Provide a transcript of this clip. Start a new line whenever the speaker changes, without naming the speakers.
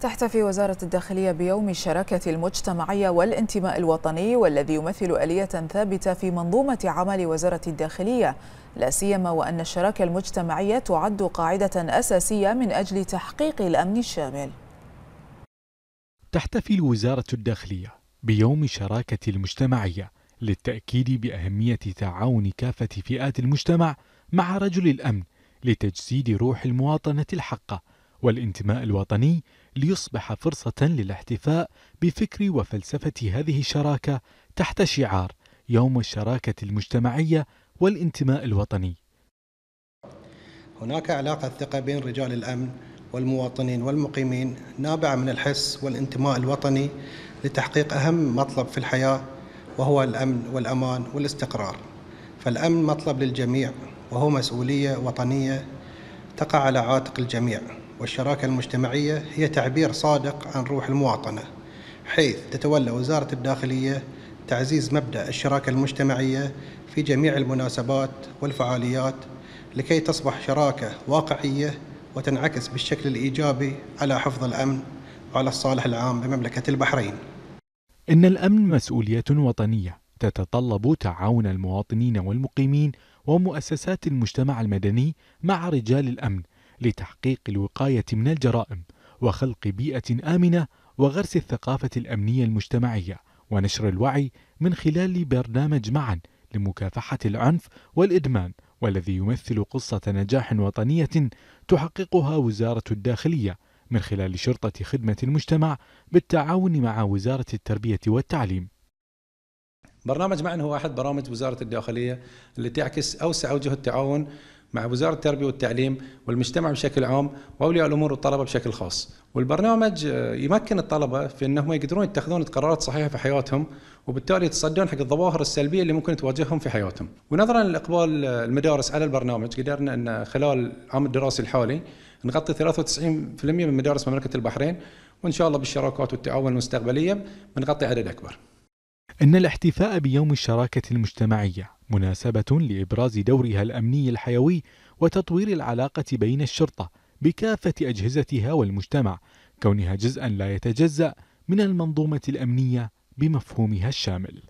تحتفي وزارة الداخلية بيوم الشراكة المجتمعية والانتماء الوطني والذي يمثل آلية ثابتة في منظومة عمل وزارة الداخلية لا سيما وأن الشراكة المجتمعية تعد قاعدة أساسية من أجل تحقيق الأمن الشامل تحتفي وزارة الداخلية بيوم الشراكة المجتمعية للتأكيد بأهمية تعاون كافة فئات المجتمع مع رجل الأمن لتجسيد روح المواطنة الحقة والانتماء الوطني ليصبح فرصة للاحتفاء بفكر وفلسفة هذه الشراكة تحت شعار يوم الشراكة المجتمعية والانتماء الوطني.
هناك علاقة ثقة بين رجال الأمن والمواطنين والمقيمين نابعة من الحس والانتماء الوطني لتحقيق أهم مطلب في الحياة وهو الأمن والأمان والاستقرار. فالأمن مطلب للجميع وهو مسؤولية وطنية تقع على عاتق الجميع والشراكة المجتمعية هي تعبير صادق عن روح المواطنة حيث تتولى وزارة الداخلية تعزيز مبدأ الشراكة المجتمعية في جميع المناسبات والفعاليات لكي تصبح شراكة واقعية وتنعكس بالشكل الإيجابي على حفظ الأمن وعلى الصالح العام بمملكة البحرين
إن الأمن مسؤولية وطنية تتطلب تعاون المواطنين والمقيمين ومؤسسات المجتمع المدني مع رجال الأمن لتحقيق الوقاية من الجرائم وخلق بيئة آمنة وغرس الثقافة الأمنية المجتمعية ونشر الوعي من خلال برنامج معا لمكافحة العنف والإدمان والذي يمثل قصة نجاح وطنية تحققها وزارة الداخلية من خلال شرطة خدمة المجتمع بالتعاون مع وزارة التربية والتعليم.
برنامج معا هو أحد برامج وزارة الداخلية اللي تعكس أوسع وجه التعاون مع وزارة التربية والتعليم والمجتمع بشكل عام وأولياء الأمور والطلبة بشكل خاص والبرنامج آه، يمكن الطلبة في أنهم يقدرون يتخذون القرارات الصحيحة في حياتهم وبالتالي يتصدون حق الظواهر السلبية اللي ممكن تواجههم في حياتهم ونظرا لإقبال آه، المدارس على البرنامج قدرنا أن خلال العام الدراسي الحالي نغطي 93% من مدارس مملكة البحرين وإن شاء الله بالشراكات والتعاون المستقبلية بنغطي عدد أكبر
أن الاحتفاء بيوم الشراكة المجتمعية مناسبة لإبراز دورها الأمني الحيوي وتطوير العلاقة بين الشرطة بكافة أجهزتها والمجتمع كونها جزءا لا يتجزأ من المنظومة الأمنية بمفهومها الشامل